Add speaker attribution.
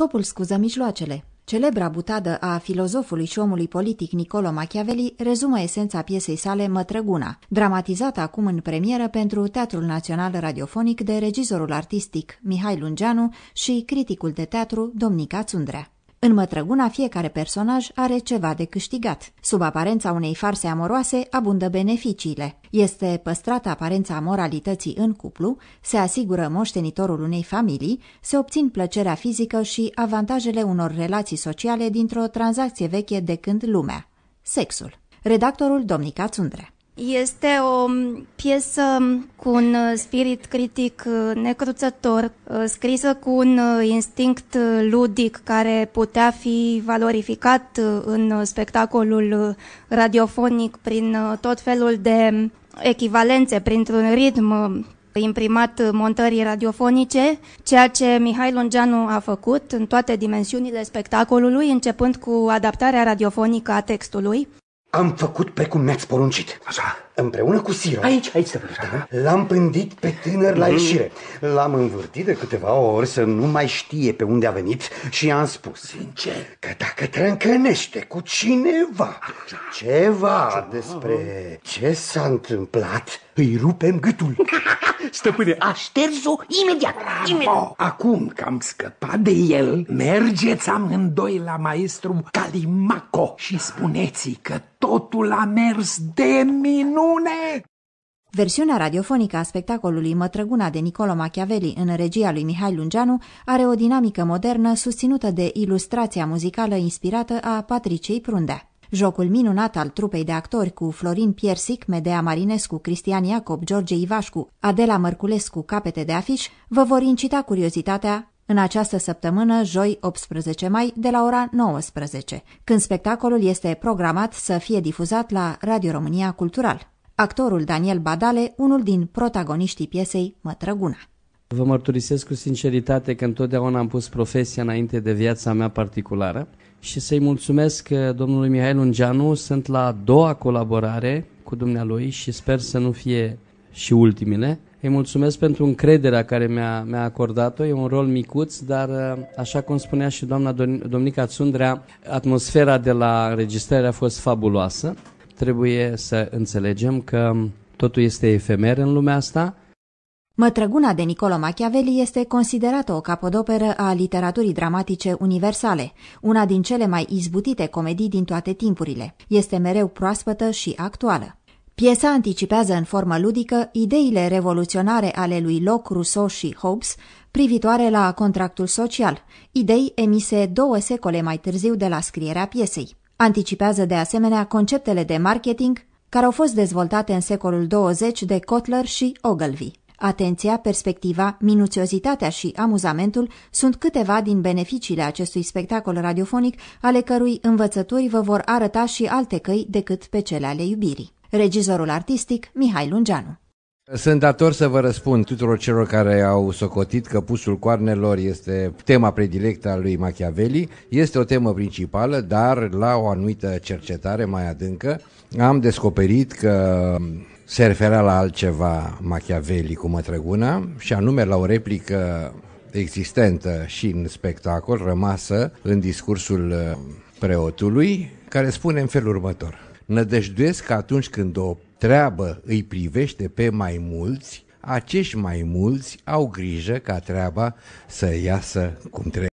Speaker 1: Scopul scuză mijloacele. Celebra butadă a filozofului și omului politic Nicolo Machiavelli rezumă esența piesei sale Mătrăguna, dramatizată acum în premieră pentru Teatrul Național Radiofonic de regizorul artistic Mihai Lungeanu și criticul de teatru Domnica Țundrea. În mătrăguna fiecare personaj are ceva de câștigat. Sub aparența unei farse amoroase abundă beneficiile. Este păstrată aparența moralității în cuplu, se asigură moștenitorul unei familii, se obțin plăcerea fizică și avantajele unor relații sociale dintr-o tranzacție veche de când lumea. Sexul. Redactorul Domnica Țundrea
Speaker 2: este o piesă cu un uh, spirit critic uh, necruțător, uh, scrisă cu un instinct ludic care putea fi valorificat în spectacolul radiofonic prin tot felul de echivalențe, printr-un ritm imprimat montării radiofonice, ceea ce Mihai Lungeanu a făcut în toate dimensiunile spectacolului, începând cu adaptarea radiofonică a textului.
Speaker 3: Am făcut precum mi-ați poruncit. Așa. Împreună cu Siro. Aici, aici să vă L-am pândit pe tânăr la mhm. ieșire. L-am învârtit de câteva ori să nu mai știe pe unde a venit și i-am spus. Sincer? Că dacă trâncănește cu cineva Așa. ceva despre ce s-a întâmplat, îi rupem gâtul. Stăpâne, a șters-o imediat, imediat. Acum că am scăpat de el, mergeți amândoi la maestru Calimaco și spuneți-i că totul a mers
Speaker 1: de minune. Versiunea radiofonică a spectacolului Mătrăguna de Nicolo Machiavelli în regia lui Mihai Lungeanu are o dinamică modernă susținută de ilustrația muzicală inspirată a Patriciei Prundea. Jocul minunat al trupei de actori cu Florin Piersic, Medea Marinescu, Cristian Iacob, George Ivașcu, Adela Mărculescu, capete de afiș, vă vor incita curiozitatea în această săptămână, joi 18 mai, de la ora 19, când spectacolul este programat să fie difuzat la Radio România Cultural. Actorul Daniel Badale, unul din protagoniștii piesei Mătrăguna.
Speaker 4: Vă mărturisesc cu sinceritate că întotdeauna am pus profesia înainte de viața mea particulară și să-i mulțumesc uh, domnului Mihail Ungeanu. Sunt la a doua colaborare cu dumnealui și sper să nu fie și ultimile. Îi mulțumesc pentru încrederea care mi-a, mi-a acordat-o. E un rol micuț, dar uh, așa cum spunea și doamna Domnica Țundrea, atmosfera de la înregistrare a fost fabuloasă. Trebuie să înțelegem că totul este efemer în lumea asta
Speaker 1: Mătrăguna de Niccolo Machiavelli este considerată o capodoperă a literaturii dramatice universale, una din cele mai izbutite comedii din toate timpurile. Este mereu proaspătă și actuală. Piesa anticipează în formă ludică ideile revoluționare ale lui Locke, Rousseau și Hobbes privitoare la contractul social, idei emise două secole mai târziu de la scrierea piesei. Anticipează de asemenea conceptele de marketing care au fost dezvoltate în secolul 20 de Kotler și Ogilvy. Atenția, perspectiva, minuțiozitatea și amuzamentul sunt câteva din beneficiile acestui spectacol radiofonic, ale cărui învățături vă vor arăta și alte căi decât pe cele ale iubirii. Regizorul artistic Mihai Lungeanu
Speaker 5: sunt dator să vă răspund tuturor celor care au socotit că Pusul Coarnelor este tema predilectă a lui Machiavelli. Este o temă principală, dar la o anumită cercetare mai adâncă am descoperit că se referea la altceva Machiavelli cu mătrăguna și anume la o replică existentă și în spectacol, rămasă în discursul uh, preotului, care spune în felul următor. Nădăjduiesc că atunci când o treabă îi privește pe mai mulți, acești mai mulți au grijă ca treaba să iasă cum trebuie.